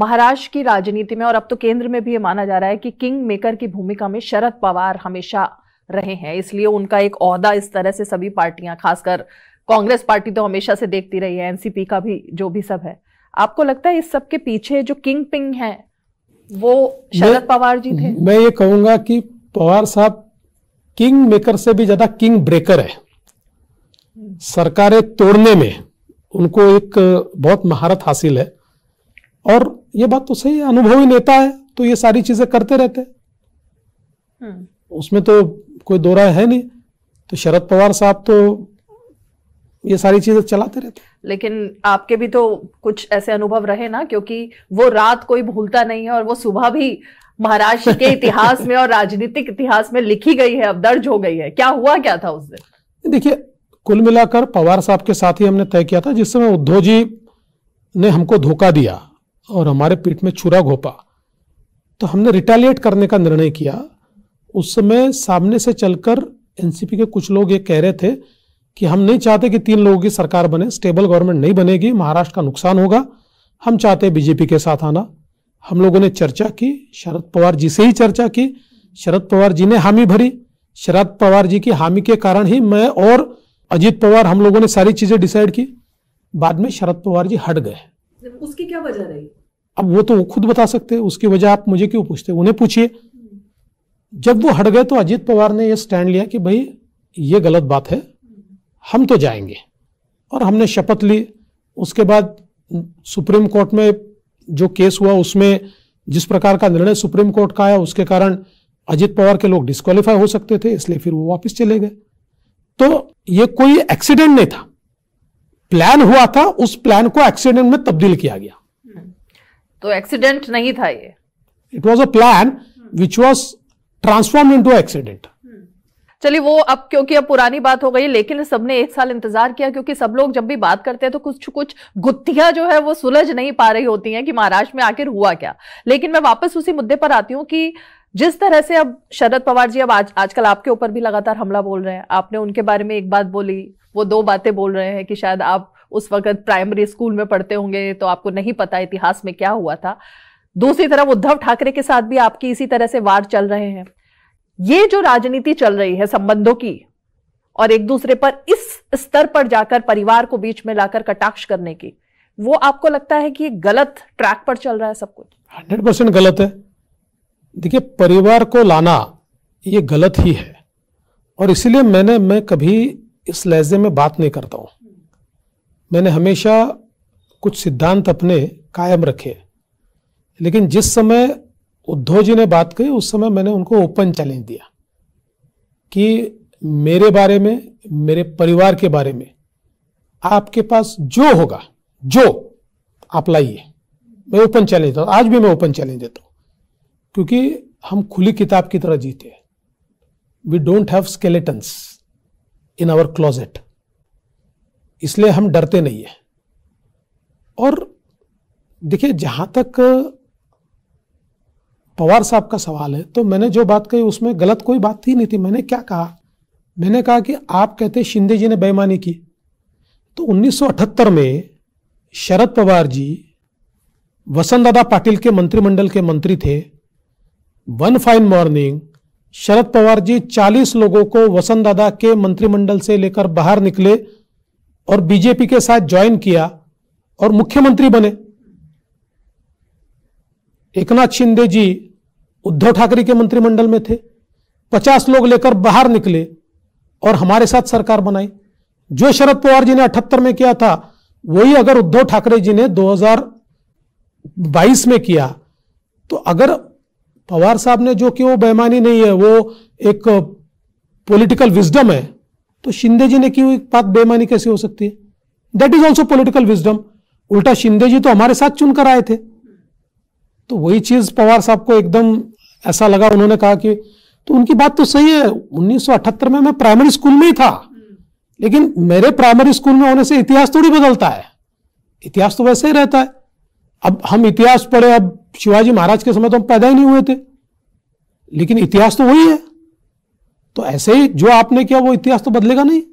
महाराष्ट्र की राजनीति में और अब तो केंद्र में भी ये माना जा रहा है कि किंग मेकर की भूमिका में शरद पवार हमेशा रहे हैं इसलिए उनका एक अहदा इस तरह से सभी पार्टियां खासकर कांग्रेस पार्टी तो हमेशा से देखती रही है एनसीपी का भी जो भी सब है आपको लगता है इस सब के पीछे जो किंग पिंग है वो शरद पवार जी थे मैं ये कहूंगा कि पवार साहब किंग मेकर से भी ज्यादा किंग ब्रेकर है सरकारें तोड़ने में उनको एक बहुत महारत हासिल है और ये बात तो सही है अनुभवी नेता है तो ये सारी चीजें करते रहते हम्म। उसमें तो कोई दोरा है नहीं तो शरद पवार साहब तो ये सारी चीजें चलाते रहते लेकिन आपके भी तो कुछ ऐसे अनुभव रहे ना क्योंकि वो रात कोई भूलता नहीं है और वो सुबह भी महाराष्ट्र के इतिहास में और राजनीतिक इतिहास में लिखी गई है अब दर्ज हो गई है क्या हुआ क्या था उस दिन देखिए कुल मिलाकर पवार साहब के साथ ही हमने तय किया था जिस समय उद्धव जी ने हमको धोखा दिया और हमारे पीठ में छुरा घोपा तो हमने रिटेलिएट करने का निर्णय किया उस समय सामने से चलकर एनसीपी के कुछ लोग ये कह रहे थे कि हम नहीं चाहते कि तीन लोगों की सरकार बने स्टेबल गवर्नमेंट नहीं बनेगी महाराष्ट्र का नुकसान होगा हम चाहते बीजेपी के साथ आना हम लोगों ने चर्चा की शरद पवार जी से ही चर्चा की शरद पवार जी ने हामी भरी शरद पवार जी की हामी के कारण ही मैं और अजीत पवार हम लोगों ने सारी चीज़ें डिसाइड की बाद में शरद पवार जी हट गए उसकी क्या वजह रही अब वो तो वो खुद बता सकते हैं उसकी वजह आप मुझे क्यों पूछते उन्हें पूछिए जब वो हट गए तो अजीत पवार ने ये स्टैंड लिया कि भाई ये गलत बात है हम तो जाएंगे और हमने शपथ ली उसके बाद सुप्रीम कोर्ट में जो केस हुआ उसमें जिस प्रकार का निर्णय सुप्रीम कोर्ट का आया उसके कारण अजीत पवार के लोग डिस्कालीफाई हो सकते थे इसलिए फिर वो वापस चले गए तो ये कोई एक्सीडेंट नहीं था प्लान हुआ था उस प्लान को एक्सीडेंट में तब्दील किया गया तो एक्सीडेंट नहीं था ये it was a plan which was transform into accident चलिए वो अब क्योंकि अब पुरानी बात हो गई लेकिन सबने एक साल इंतजार किया क्योंकि सब लोग जब भी बात करते हैं तो कुछ कुछ गुत्थियां जो है वो सुलझ नहीं पा रही होती हैं कि महाराष्ट्र में आखिर हुआ क्या लेकिन मैं वापस उसी मुद्दे पर आती हूँ कि जिस तरह से अब शरद पवार जी अब आज आजकल आपके ऊपर भी लगातार हमला बोल रहे हैं आपने उनके बारे में एक बात बोली वो दो बातें बोल रहे हैं कि शायद आप उस वक्त प्राइमरी स्कूल में पढ़ते होंगे तो आपको नहीं पता इतिहास में क्या हुआ था दूसरी तरफ उद्धव ठाकरे के साथ भी आपकी इसी तरह से वार चल रहे हैं ये जो राजनीति चल रही है संबंधों की और एक दूसरे पर इस स्तर पर जाकर परिवार को बीच में लाकर कटाक्ष करने की वो आपको लगता है कि गलत ट्रैक पर चल रहा है सब कुछ हंड्रेड परसेंट गलत है देखिए परिवार को लाना ये गलत ही है और इसलिए मैंने मैं कभी इस लहजे में बात नहीं करता हूँ मैंने हमेशा कुछ सिद्धांत अपने कायम रखे लेकिन जिस समय उद्धव जी ने बात कही उस समय मैंने उनको ओपन चैलेंज दिया कि मेरे बारे में मेरे परिवार के बारे में आपके पास जो होगा जो आप लाइए मैं ओपन चैलेंज देता हूँ आज भी मैं ओपन चैलेंज देता हूँ क्योंकि हम खुली किताब की तरह जीते हैं we don't have skeletons in our closet इसलिए हम डरते नहीं है और देखिए जहां तक पवार साहब का सवाल है तो मैंने जो बात कही उसमें गलत कोई बात ही नहीं थी मैंने क्या कहा मैंने कहा कि आप कहते शिंदे जी ने बेईमानी की तो 1978 में शरद पवार जी वसंत दादा पाटिल के मंत्रिमंडल के मंत्री थे one fine morning Sharad Pawar ji 40 लोगों को वसंत दादा के मंत्रिमंडल से लेकर बाहर निकले और बीजेपी के साथ ज्वाइन किया और मुख्यमंत्री बने एकनाथ शिंदे जी उद्धव ठाकरे के मंत्रिमंडल में थे 50 लोग लेकर बाहर निकले और हमारे साथ सरकार बनाई जो शरद पवार जी ने अठहत्तर में किया था वही अगर उद्धव ठाकरे जी ने 2022 में किया तो अगर पवार साहब ने जो कि वो बेमानी नहीं है वो एक पॉलिटिकल विजडम है तो शिंदे जी ने की हुई बात बेमानी कैसे हो सकती है that is also political wisdom उल्टा शिंदे जी तो हमारे साथ चुनकर आए थे तो वही चीज पवार साहब को एकदम ऐसा लगा उन्होंने कहा कि तो उनकी बात तो सही है 1978 में मैं प्राइमरी स्कूल में ही था लेकिन मेरे प्राइमरी स्कूल में होने से इतिहास थोड़ी बदलता है इतिहास तो वैसे ही रहता है अब हम इतिहास पढ़े अब शिवाजी महाराज के समय तो हम पैदा ही नहीं हुए थे लेकिन इतिहास तो वही है तो ऐसे ही जो आपने किया वो इतिहास तो बदलेगा नहीं